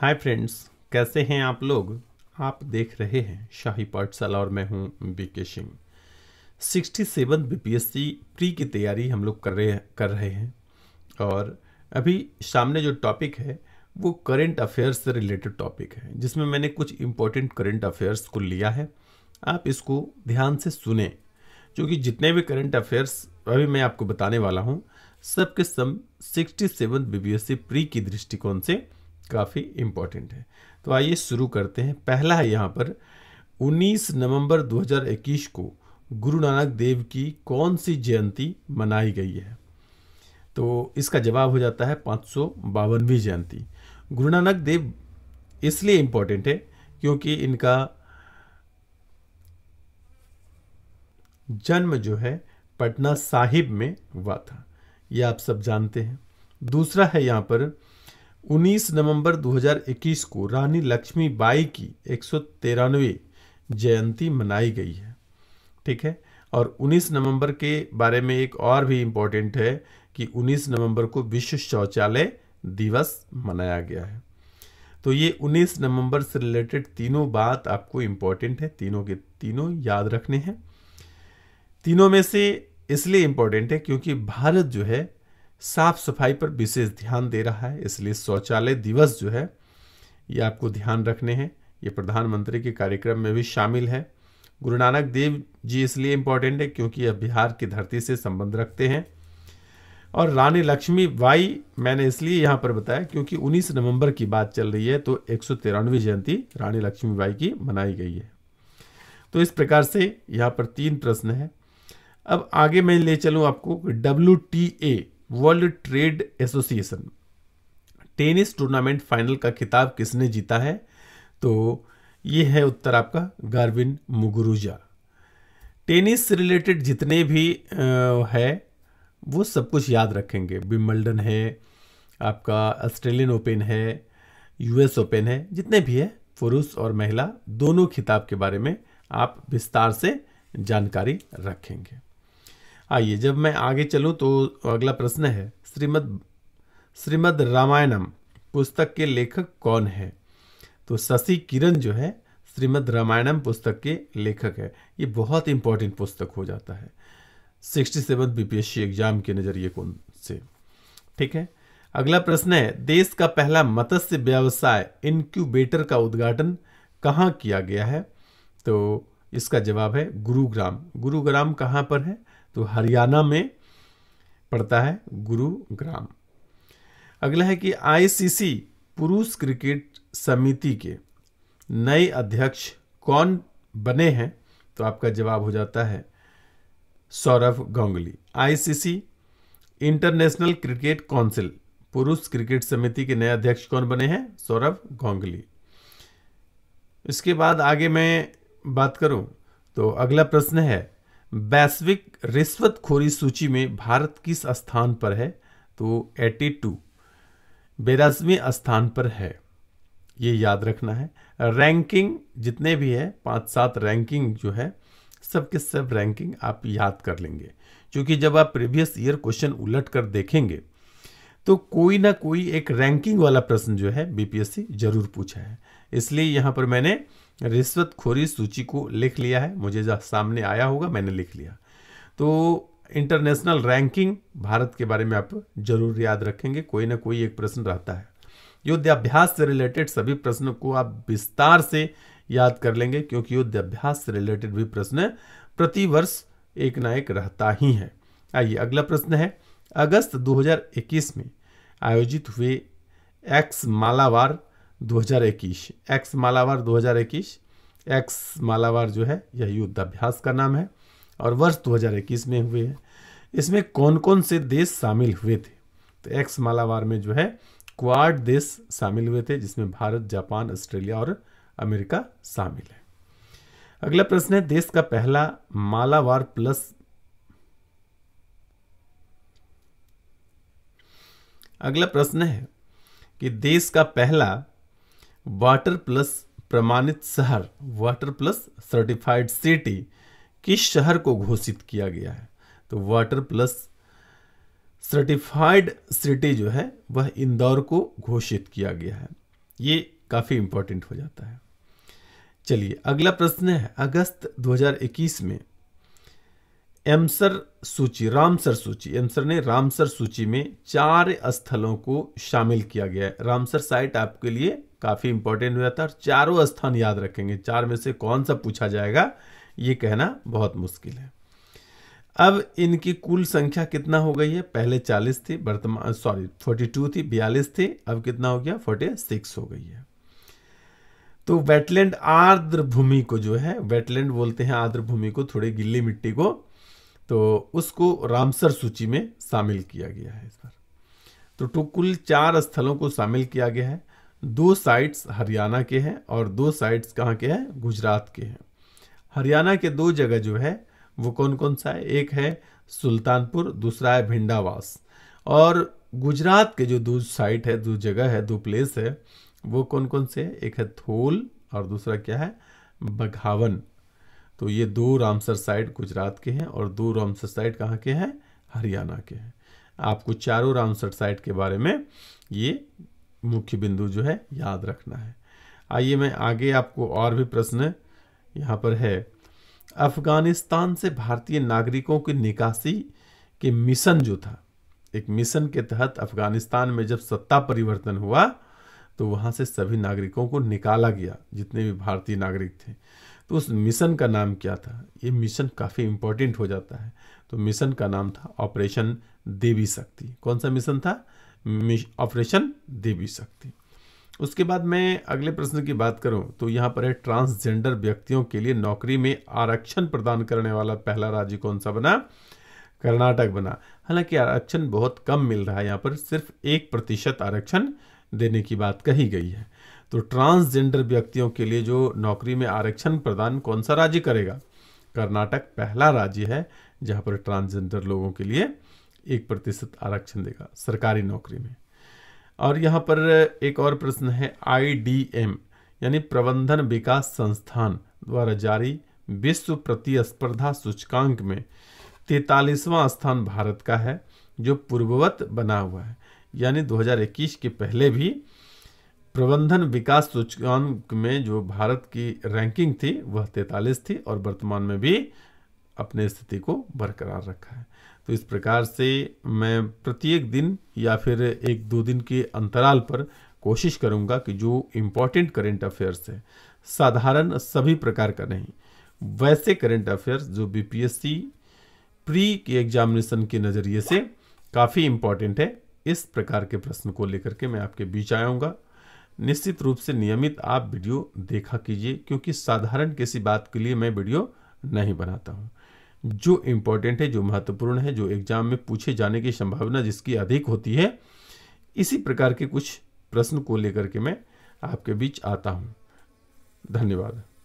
hi friends कैसे हैं आप लोग आप देख रहे हैं शाही पाठशाला और मैं हूं BK Singh sixty seven C pre की तैयारी हम लोग कर रहे कर रहे हैं और अभी सामने जो टॉपिक है वो करंट अफेयर्स से रिलेटेड टॉपिक है जिसमें मैंने कुछ इम्पोर्टेंट करंट अफेयर्स को लिया है आप इसको ध्यान से सुने क्योंकि जितने भी करंट अफेयर्स अभी मैं आपको बताने वाला हूँ सबके सम सब सिक्सटी सेवन बी प्री की दृष्टिकोण से काफ़ी इम्पोर्टेंट है तो आइए शुरू करते हैं पहला है यहाँ पर 19 नवंबर 2021 को गुरु नानक देव की कौन सी जयंती मनाई गई है तो इसका जवाब हो जाता है पाँच सौ बावनवीं जयंती गुरु नानक देव इसलिए इम्पोर्टेंट है क्योंकि इनका जन्म जो है पटना साहिब में हुआ था यह आप सब जानते हैं दूसरा है यहाँ पर 19 नवंबर 2021 को रानी लक्ष्मी बाई की एक जयंती मनाई गई है ठीक है और 19 नवंबर के बारे में एक और भी इम्पोर्टेंट है कि 19 नवंबर को विश्व शौचालय दिवस मनाया गया है तो ये 19 नवंबर से रिलेटेड तीनों बात आपको इम्पोर्टेंट है तीनों के तीनों याद रखने हैं तीनों में से इसलिए इम्पोर्टेंट है क्योंकि भारत जो है साफ सफाई पर विशेष ध्यान दे रहा है इसलिए शौचालय दिवस जो है ये आपको ध्यान रखने हैं ये प्रधानमंत्री के कार्यक्रम में भी शामिल है गुरु नानक देव जी इसलिए इम्पोर्टेंट है क्योंकि यह बिहार की धरती से संबंध रखते हैं और रानी लक्ष्मी बाई मैंने इसलिए यहाँ पर बताया क्योंकि 19 नवंबर की बात चल रही है तो एक जयंती रानी लक्ष्मी बाई की मनाई गई है तो इस प्रकार से यहाँ पर तीन प्रश्न है अब आगे मैं ले चलूँ आपको W T A world trade association tennis tournament final का खिताब किसने जीता है तो ये है उत्तर आपका गार्विन मुगुरुजा टेनिस से रिलेटेड जितने भी है वो सब कुछ याद रखेंगे विम्बल्डन है आपका ऑस्ट्रेलियन ओपन है यूएस ओपन है जितने भी है पुरुष और महिला दोनों खिताब के बारे में आप विस्तार से जानकारी रखेंगे आइए जब मैं आगे चलूँ तो अगला प्रश्न है श्रीमद श्रीमद रामायणम पुस्तक के लेखक कौन है तो शशि किरण जो है श्रीमद रामायणम पुस्तक के लेखक है ये बहुत इंपॉर्टेंट पुस्तक हो जाता है सिक्सटी सेवन बीपीएससी एग्जाम के नज़रिए कौन से ठीक है अगला प्रश्न है देश का पहला मत्स्य व्यवसाय इनक्यूबेटर का उद्घाटन कहाँ किया गया है तो इसका जवाब है गुरुग्राम गुरुग्राम कहाँ पर है तो हरियाणा में पड़ता है गुरुग्राम अगला है कि आईसीसी पुरुष क्रिकेट समिति के नए अध्यक्ष कौन बने हैं तो आपका जवाब हो जाता है Saurabh Ganguly ICC International Cricket Council पुरुष क्रिकेट समिति के नए अध्यक्ष कौन बने हैं सौरभ गांगुली इसके बाद आगे मैं बात करूं तो अगला प्रश्न है वैश्विक रिश्वतखोरी सूची में भारत किस स्थान पर है तो 82 बेरासवें स्थान पर है ये याद रखना है रैंकिंग जितने भी है पाँच सात रैंकिंग जो है सब के सब रैंकिंग आप याद कर लेंगे क्योंकि जब आप प्रीवियस ईयर क्वेश्चन उलट कर देखेंगे तो कोई ना कोई एक रैंकिंग वाला प्रश्न जो है बीपीएससी जरूर पूछा है इसलिए यहाँ पर मैंने रिश्वतखोरी सूची को लिख लिया है मुझे जब सामने आया होगा मैंने लिख लिया तो इंटरनेशनल रैंकिंग भारत के बारे में आप जरूर याद रखेंगे कोई ना कोई एक प्रश्न रहता है युद्धाभ्यास से रिलेटेड सभी प्रश्नों को आप विस्तार से याद कर लेंगे क्योंकि युद्धाभ्यास से रिलेटेड भी प्रश्न प्रतिवर्ष एक ना एक रहता ही है आइए अगला प्रश्न है अगस्त 2021 में आयोजित हुए ex Malabar 2021 ex Malabar 2021 ex Malabar जो है यह युद्धाभ्यास का नाम है और वर्ष 2021 में हुए हैं इसमें कौन कौन से देश शामिल हुए थे तो एक्स मालावार में जो है क्वाड देश शामिल हुए थे जिसमें भारत जापान ऑस्ट्रेलिया और अमेरिका शामिल है अगला प्रश्न है देश का पहला मालावार प्लस अगला प्रश्न है कि देश का पहला वाटर प्लस प्रमाणित शहर वाटर प्लस सर्टिफाइड सिटी किस शहर को घोषित किया गया है तो वाटर प्लस सर्टिफाइड सिटी जो है वह इंदौर को घोषित किया गया है ये काफ़ी इंपॉर्टेंट हो जाता है चलिए अगला प्रश्न है अगस्त 2021 में एमसर सूची रामसर सूची एमसर ने रामसर सूची में चार स्थलों को शामिल किया गया है रामसर साइट आपके लिए काफ़ी इंपॉर्टेंट हो जाता है और चारों स्थान याद रखेंगे चार में से कौन सा पूछा जाएगा ये कहना बहुत मुश्किल है अब इनकी कुल संख्या कितना हो गई है पहले 40 थी वर्तमान सॉरी 42 थी 42 थी अब कितना हो गया 46 हो गई है तो वेटलैंड आर्द्र भूमि को जो है वेटलैंड बोलते हैं आर्द्र भूमि को थोड़ी गिल्ली मिट्टी को तो उसको रामसर सूची में शामिल किया गया है इस बार तो, कुल चार स्थलों को शामिल किया गया है दो साइट्स हरियाणा के हैं और दो साइट्स कहाँ के हैं गुजरात के हैं हरियाणा के दो जगह जो है वो कौन कौन सा है एक है सुल्तानपुर दूसरा है भिंडावास और गुजरात के जो दो साइट है दो जगह है दो प्लेस है वो कौन कौन से है एक है थोल और दूसरा क्या है बघावन तो ये दो रामसर साइट गुजरात के हैं और दो रामसर साइट कहाँ के हैं हरियाणा के हैं आपको चारों रामसर साइट के बारे में ये मुख्य बिंदु जो है याद रखना है आइए मैं आगे आपको और भी प्रश्न यहाँ पर है अफगानिस्तान से भारतीय नागरिकों की निकासी के मिशन जो था एक मिशन के तहत अफगानिस्तान में जब सत्ता परिवर्तन हुआ तो वहाँ से सभी नागरिकों को निकाला गया जितने भी भारतीय नागरिक थे तो उस मिशन का नाम क्या था ये मिशन काफ़ी इम्पोर्टेंट हो जाता है तो मिशन का नाम था ऑपरेशन देवी शक्ति कौन सा मिशन था ऑपरेशन देवी शक्ति उसके बाद मैं अगले प्रश्न की बात करूं तो यहाँ पर है ट्रांसजेंडर व्यक्तियों के लिए नौकरी में आरक्षण प्रदान करने वाला पहला राज्य कौन सा बना कर्नाटक बना हालांकि आरक्षण बहुत कम मिल रहा है यहाँ पर सिर्फ एक प्रतिशत आरक्षण देने की बात कही गई है तो ट्रांसजेंडर व्यक्तियों के लिए जो नौकरी में आरक्षण प्रदान कौन सा राज्य करेगा कर्नाटक पहला राज्य है जहां पर ट्रांसजेंडर लोगों के लिए एक प्रतिशत आरक्षण देगा सरकारी नौकरी में और यहाँ पर एक और प्रश्न है आई यानी प्रबंधन विकास संस्थान द्वारा जारी विश्व प्रतिस्पर्धा सूचकांक में तैतालीसवां स्थान भारत का है जो पूर्ववत बना हुआ है यानी 2021 के पहले भी प्रबंधन विकास सूचकांक में जो भारत की रैंकिंग थी वह तैतालीस थी और वर्तमान में भी अपने स्थिति को बरकरार रखा है तो इस प्रकार से मैं प्रत्येक दिन या फिर एक दो दिन के अंतराल पर कोशिश करूंगा कि जो इम्पोर्टेंट करेंट अफेयर्स है साधारण सभी प्रकार का नहीं वैसे करेंट अफेयर्स जो बीपीएससी प्री के एग्जामिनेशन के नज़रिए से काफ़ी इम्पॉर्टेंट है इस प्रकार के प्रश्न को लेकर के मैं आपके बीच आऊँगा निश्चित रूप से नियमित आप वीडियो देखा कीजिए क्योंकि साधारण किसी बात के लिए मैं वीडियो नहीं बनाता हूँ जो इम्पोर्टेंट है जो महत्वपूर्ण है जो एग्जाम में पूछे जाने की संभावना जिसकी अधिक होती है इसी प्रकार के कुछ प्रश्न को लेकर के मैं आपके बीच आता हूँ धन्यवाद